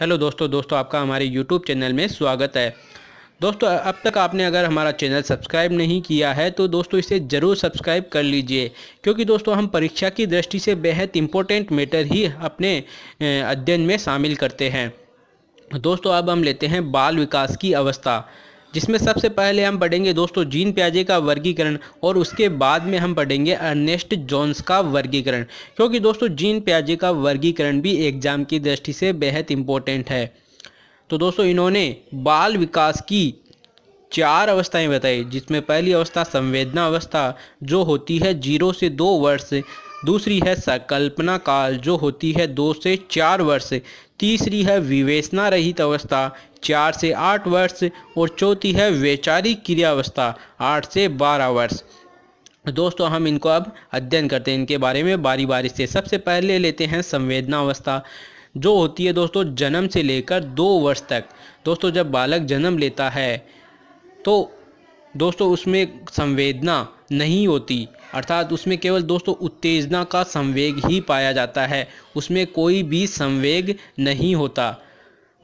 hello दोस्तों दोस्तों आपका हमारे यूट्यूब चैनल में स्वागत है दोस्तों अब तक आपने अगर हमारा चैनल सब्सक्राइब नहीं किया है तो दोस्तों इसे ज़रूर सब्सक्राइब कर लीजिए क्योंकि दोस्तों हम परीक्षा की दृष्टि से बेहद इम्पोर्टेंट मैटर ही अपने अध्ययन में शामिल करते हैं दोस्तों अब हम लेते हैं बाल विकास की अवस्था जिसमें सबसे पहले हम पढ़ेंगे दोस्तों जीन प्याजे का वर्गीकरण और उसके बाद में हम पढ़ेंगे अर्नेस्ट जॉन्स का वर्गीकरण क्योंकि दोस्तों जीन प्याजे का वर्गीकरण भी एग्जाम की दृष्टि से बेहद इंपॉर्टेंट है तो दोस्तों इन्होंने बाल विकास की चार अवस्थाएं बताई जिसमें पहली अवस्था संवेदना अवस्था जो होती है जीरो से दो वर्ष दूसरी है संकल्पना काल जो होती है दो से चार वर्ष तीसरी है विवेचना रहित अवस्था चार से आठ वर्ष और चौथी है वैचारिक क्रियावस्था आठ से बारह वर्ष दोस्तों हम इनको अब अध्ययन करते हैं इनके बारे में बारी बारी से सबसे पहले लेते हैं संवेदना अवस्था जो होती है दोस्तों जन्म से लेकर दो वर्ष तक दोस्तों जब बालक जन्म लेता है तो दोस्तों उसमें संवेदना नहीं होती अर्थात उसमें केवल दोस्तों उत्तेजना का संवेग ही पाया जाता है उसमें कोई भी संवेग नहीं होता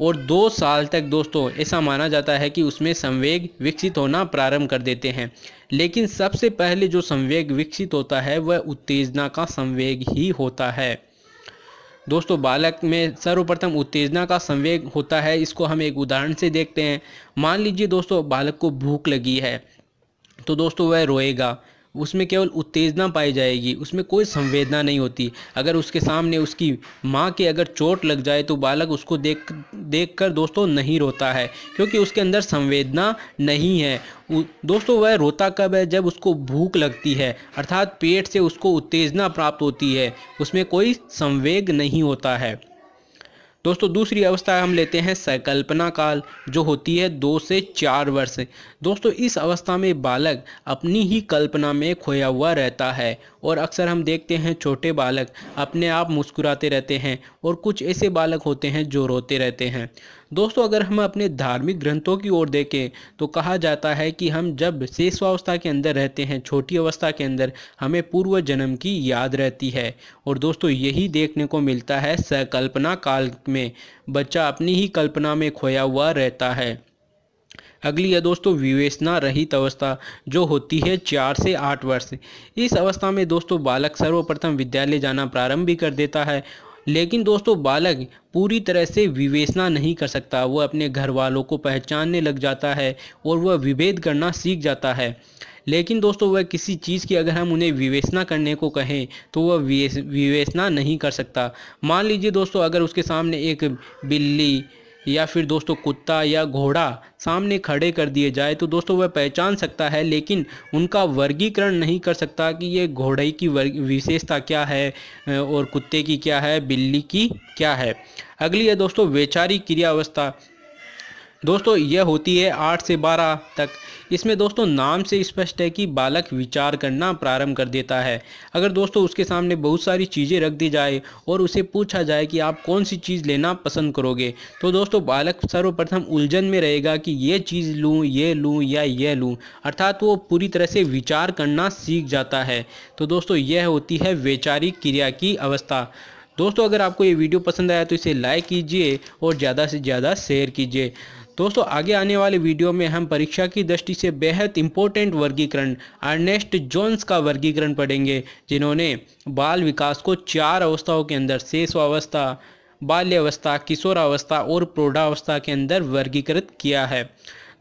और दो साल तक दोस्तों ऐसा माना जाता है कि उसमें संवेग विकसित होना प्रारंभ कर देते हैं लेकिन सबसे पहले जो संवेग विकसित होता है वह उत्तेजना का संवेग ही होता है दोस्तों बालक में सर्वप्रथम उत्तेजना का संवेग होता है इसको हम एक उदाहरण से देखते हैं मान लीजिए दोस्तों बालक को भूख लगी है तो दोस्तों वह रोएगा उसमें केवल उत्तेजना पाई जाएगी उसमें कोई संवेदना नहीं होती अगर उसके सामने उसकी माँ के अगर चोट लग जाए तो बालक उसको देख देख कर दोस्तों नहीं रोता है क्योंकि उसके अंदर संवेदना नहीं है दोस्तों वह रोता कब है जब उसको भूख लगती है अर्थात पेट से उसको उत्तेजना प्राप्त होती है उसमें कोई संवेग नहीं होता है दोस्तों दूसरी अवस्था हम लेते हैं संकल्पना काल जो होती है दो से चार वर्ष दोस्तों इस अवस्था में बालक अपनी ही कल्पना में खोया हुआ रहता है और अक्सर हम देखते हैं छोटे बालक अपने आप मुस्कुराते रहते हैं और कुछ ऐसे बालक होते हैं जो रोते रहते हैं दोस्तों अगर हम अपने धार्मिक ग्रंथों की ओर देखें तो कहा जाता है कि हम जब शेषवावस्था के अंदर रहते हैं छोटी अवस्था के अंदर हमें पूर्व जन्म की याद रहती है और दोस्तों यही देखने को मिलता है सकल्पना काल में बच्चा अपनी ही कल्पना में खोया हुआ रहता है अगली है दोस्तों विवेचना रहित अवस्था जो होती है चार से आठ वर्ष इस अवस्था में दोस्तों बालक सर्वप्रथम विद्यालय जाना प्रारंभ भी कर देता है लेकिन दोस्तों बालक पूरी तरह से विवेचना नहीं कर सकता वह अपने घर वालों को पहचानने लग जाता है और वह विभेद करना सीख जाता है लेकिन दोस्तों वह किसी चीज़ की अगर हम उन्हें विवेचना करने को कहें तो वह विवेचना नहीं कर सकता मान लीजिए दोस्तों अगर उसके सामने एक बिल्ली या फिर दोस्तों कुत्ता या घोड़ा सामने खड़े कर दिए जाए तो दोस्तों वह पहचान सकता है लेकिन उनका वर्गीकरण नहीं कर सकता कि ये घोड़े की विशेषता क्या है और कुत्ते की क्या है बिल्ली की क्या है अगली है दोस्तों वैचारिक क्रियावस्था दोस्तों यह होती है आठ से बारह तक इसमें दोस्तों नाम से स्पष्ट है कि बालक विचार करना प्रारंभ कर देता है अगर दोस्तों उसके सामने बहुत सारी चीज़ें रख दी जाए और उसे पूछा जाए कि आप कौन सी चीज़ लेना पसंद करोगे तो दोस्तों बालक सर्वप्रथम उलझन में रहेगा कि ये चीज़ लूँ ये लूँ या यह लूँ अर्थात वो पूरी तरह से विचार करना सीख जाता है तो दोस्तों यह होती है वैचारिक क्रिया की अवस्था दोस्तों अगर आपको ये वीडियो पसंद आया तो इसे लाइक कीजिए और ज़्यादा से ज़्यादा शेयर कीजिए दोस्तों आगे आने वाले वीडियो में हम परीक्षा की दृष्टि से बेहद इंपॉर्टेंट वर्गीकरण अर्नेस्ट जोन्स का वर्गीकरण पढ़ेंगे जिन्होंने बाल विकास को चार अवस्थाओं के अंदर शेषवावस्था बाल्यावस्था किशोरावस्था और प्रौढ़ावस्था के अंदर वर्गीकृत किया है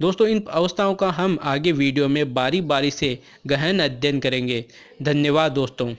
दोस्तों इन अवस्थाओं का हम आगे वीडियो में बारी बारी से गहन अध्ययन करेंगे धन्यवाद दोस्तों